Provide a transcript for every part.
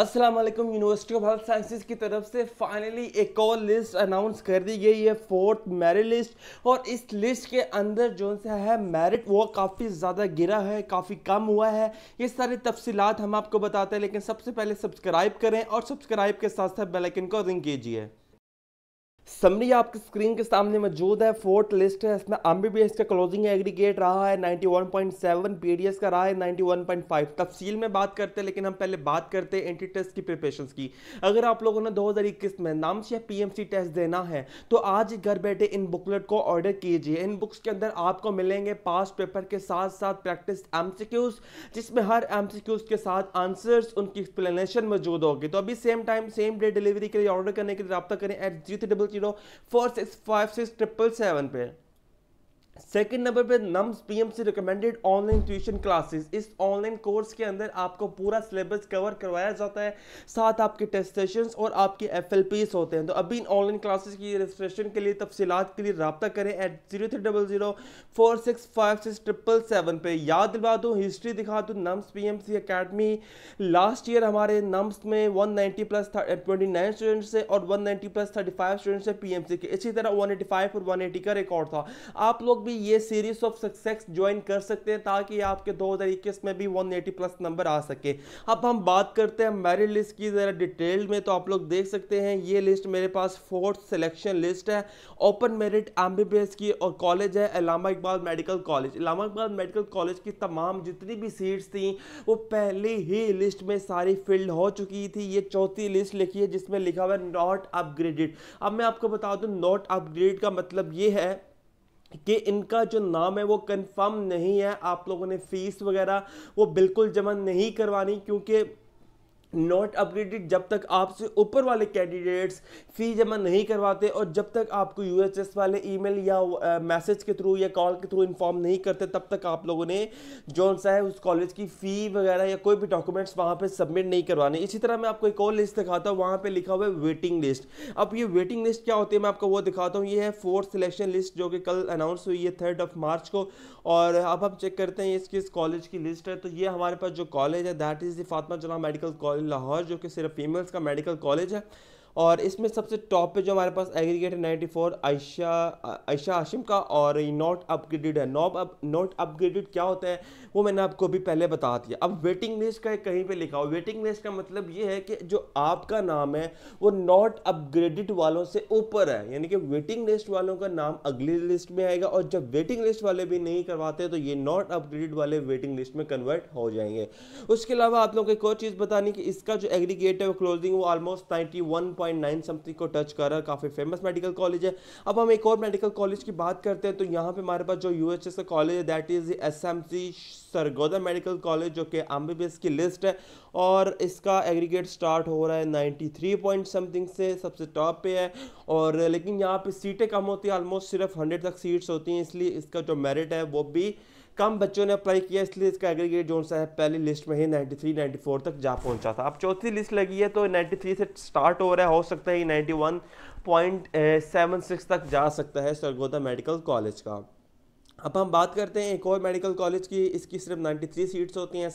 अस्सलाम वालेकुम university of health sciences की तरफ से फाइनली एक और लिस्ट अनाउंस कर दी गई है फोर्थ मेरिट लिस्ट और इस लिस्ट के अंदर जो सा है मेरिट वो काफ़ी ज़्यादा गिरा है काफ़ी कम हुआ है ये सारी तफसीलात हम आपको बताते हैं लेकिन सबसे पहले सब्सक्राइब करें और सब्सक्राइब के साथ साथ बेलाइकन को रिंग कीजिए समरी आपकी स्क्रीन के सामने मौजूद है फोर्थ लिस्ट है इसमें एम का क्लोजिंग एग्रीगेट रहा है 91.7 पीडीएस का रहा है 91.5 तफसील में बात करते हैं लेकिन हम पहले बात करते हैं एंट्री टेस्ट की प्रिपरेशन की अगर आप लोगों ने 2021 में पी एम पीएमसी टेस्ट देना है तो आज घर बैठे इन बुकलेट को ऑर्डर कीजिए इन बुक्स के अंदर आपको मिलेंगे पास पेपर के साथ साथ प्रैक्टिस एम जिसमें हर एम के साथ आंसर्स उनकी एक्सप्लेनेशन मौजूद होगी तो अभी same time same day delivery के लिए ऑर्डर करने के लिए रब्ता करें at zero four six five six triple seven पे सेकेंड नंबर पे NUMS PMC recommended online tuition classes इस ऑनलाइन कोर्स के अंदर आपको पूरा सिलेबस कवर करवाया जाता है साथ आपके टेस्ट सेशंस और आपके एफ होते हैं तो अभी इन ऑनलाइन क्लासेस की रजिस्ट्रेशन के लिए तफसीत के लिए रबा करें at zero three double zero four six five six triple seven पर याद दिलवा दूँ हिस्ट्री दिखा दूँ NUMS P M C academy last year हमारे नम्स में one ninety plus twenty nine students है और one ninety plus thirty five students है पी एम सी के इसी तरह वन एटी फाइव और वन एटी का रिकॉर्ड था आप लोग भी ये सीरीज ऑफ सक्सेस ज्वाइन कर सकते हैं ताकि आपके 2021 में भी 180 प्लस नंबर आ सके अब हम बात करते हैं मेरिट लिस्ट की ज़रा डिटेल में तो आप लोग देख सकते हैं ये लिस्ट मेरे पास फोर्थ सिलेक्शन लिस्ट है ओपन मेरिट एम की और कॉलेज है Allama Iqbal medical college Allama Iqbal medical college की तमाम जितनी भी सीट्स थी वो पहले ही लिस्ट में सारी फिल्ड हो चुकी थी ये चौथी लिस्ट लिखी है जिसमें लिखा हुआ है नॉट अपग्रेडेड अब मैं आपको बता दूँ नॉट अपग्रेड का मतलब ये है कि इनका जो नाम है वो कंफर्म नहीं है आप लोगों ने फीस वगैरह वो बिल्कुल जमा नहीं करवानी क्योंकि नॉट अपग्रेडेड जब तक आपसे ऊपर वाले कैंडिडेट्स फ़ी जमा नहीं करवाते और जब तक आपको यूएचएस वाले ईमेल या मैसेज के थ्रू या कॉल के थ्रू इन्फॉर्म नहीं करते तब तक आप लोगों ने जो सा है उस कॉलेज की फ़ी वगैरह या कोई भी डॉक्यूमेंट्स वहाँ पर सबमिट नहीं करवाने इसी तरह मैं आपको एक और लिस्ट दिखाता हूँ वहाँ पर लिखा हुआ है वेटिंग लिस्ट अब ये वेटिंग लिस्ट क्या होती है मैं आपको वो दिखाता हूँ ये है फोर्थ सिलेक्शन लिस्ट जो कि कल अनाउंस हुई है थर्ड ऑफ मार्च को और अब हम चेक करते हैं इसकी इस कॉलेज की लिस्ट है तो ये हमारे पास जो कॉलेज है दैट इज़ द फातमा जना मेडिकल कॉलेज लाहौर जो कि सिर्फ फीमेल्स का मेडिकल कॉलेज है और इसमें सबसे टॉप पे जो हमारे पास एग्रीगेट है नाइन्टी फोर आयशा आयशा आशिम का और ये नॉट अपग्रेडेड है नॉट अप नॉट अपग्रेडेड क्या होता है वो मैंने आपको अभी पहले बता दिया अब वेटिंग लिस्ट का कहीं पे लिखा हो वेटिंग लिस्ट का मतलब ये है कि जो आपका नाम है वो नॉट अपग्रेडेड वालों से ऊपर है यानी कि वेटिंग लिस्ट वालों का नाम अगली लिस्ट में आएगा और जब वेटिंग लिस्ट वाले भी नहीं करवाते तो ये नॉट अपग्रेडेड वाले वेटिंग लिस्ट में कन्वर्ट हो जाएंगे उसके अलावा आप लोगों को एक और चीज़ बतानी कि इसका जो एग्रीगेट है क्लोजिंग वो ऑलमोस्ट नाइन्टी वन 1.9 समथिंग को टच कर रहा है काफ़ी फेमस मेडिकल कॉलेज है अब हम एक और मेडिकल कॉलेज की बात करते हैं तो यहाँ पे हमारे पास जो यू का कॉलेज है that is S M C Sargodha medical college जो कि एम की लिस्ट है और इसका एग्रीगेट स्टार्ट हो रहा है नाइन्टी थ्री पॉइंट समथिंग से सबसे टॉप पे है और लेकिन यहाँ पे सीटें कम होती हैं ऑलमोस्ट सिर्फ हंड्रेड तक सीट्स होती हैं इसलिए इसका जो मेरिट है वो भी कम बच्चों ने अप्लाई किया इसलिए इसका एग्रीगेट जोन सा है पहली लिस्ट में ही 93 94 तक जा पहुंचा था अब चौथी लिस्ट लगी है तो 93 से स्टार्ट हो रहा है हो सकता है 91.76 eh, तक जा सकता है सरगोदा मेडिकल कॉलेज का अब हम बात करते हैं एक और मेडिकल कॉलेज की इसकी सिर्फ 93 सीट्स होती हैं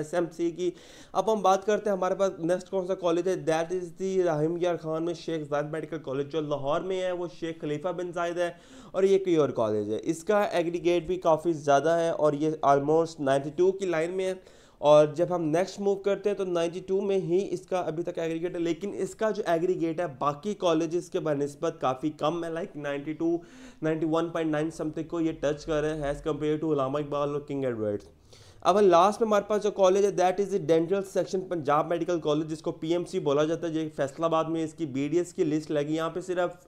एस एम की अब हम बात करते हैं हमारे पास नेक्स्ट कौन सा कॉलेज है दैट इज़ दी राहिम यार खान में शेख जायद मेडिकल कॉलेज जो लाहौर में है वो शेख खलीफा बिन जायद है और ये कोई और कॉलेज है इसका एग्रीगेट भी काफ़ी ज़्यादा है और ये आलमोस्ट नाइन्टी की लाइन में है और जब हम नेक्स्ट मूव करते हैं तो 92 में ही इसका अभी तक एग्रीगेट है लेकिन इसका जो एग्रीगेट है बाकी कॉलेजेस के बनस्बत काफ़ी कम है लाइक 92 91.9 समथिंग को ये टच कर रहे हैं as compare to Allama Iqbal और किंग एडवर्ड्स अब लास्ट में हमारे पास जो कॉलेज है that is dental section Punjab medical college जिसको पीएमसी बोला जाता है जो फैसलाबाद में इसकी बीडीएस की लिस्ट लगी यहाँ पे सिर्फ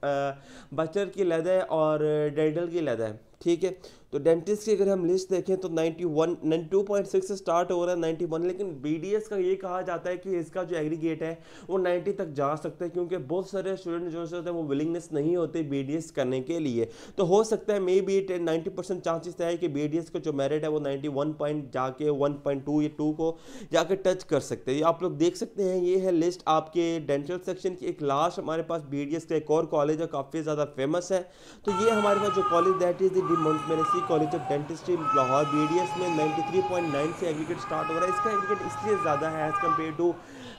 बचर की लद है और डेंटल की लद है ठीक है तो डेंटिस्ट की अगर हम लिस्ट देखें तो 91 92.6 से स्टार्ट हो रहा है 91 लेकिन बीडीएस का ये कहा जाता है कि इसका जो एग्रीगेट है वो 90 तक जा सकता है क्योंकि बहुत सारे स्टूडेंट जो होते हैं वो विलिंगनेस नहीं होते बीडीएस करने के लिए तो हो सकता है maybe ninety percent chances है कि बी का जो मेरिट है वो नाइन्टी पॉइंट जाके 1.2 या टू को जाके टच कर सकते हैं आप लोग देख सकते हैं ये है लिस्ट आपके डेंटल सेक्शन की एक लास्ट हमारे पास बी का एक और कॉलेज है काफ़ी ज़्यादा फेमस है तो ये हमारे पास जो college that is the de'Montmorency college of dentistry Lahore B D S में नाइन्टी थ्री पॉइंट नाइन से एग्रीगेट स्टार्ट हो रहा है इसका एग्रीगेट इसलिए ज़्यादा है as compare to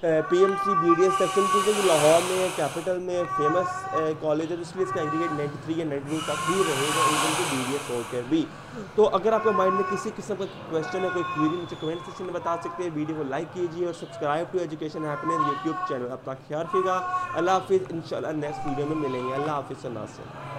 P M C B D S section क्योंकि लाहौर में कैपिटल में फेमस कॉलेज है तो इसलिए इसका एग्रीगेट नाइन्टी थ्री या नाइन्टी टू तक ही रहेगा इवन के बी डी एस होकर भी तो अगर आपके माइंड में किसी किस्म का क्वेश्चन है कोई क्वीरी मुझे कमेंट सेक्शन में बता सकते हैं वीडियो को लाइक कीजिए और subscribe to Education Happiness YouTube channel आपका ख्याल रखिएगा अल्लाह हाफिज़ इन नेक्स्ट वीडियो में मिलेंगे अल्लाह हाफिज़ से नासिर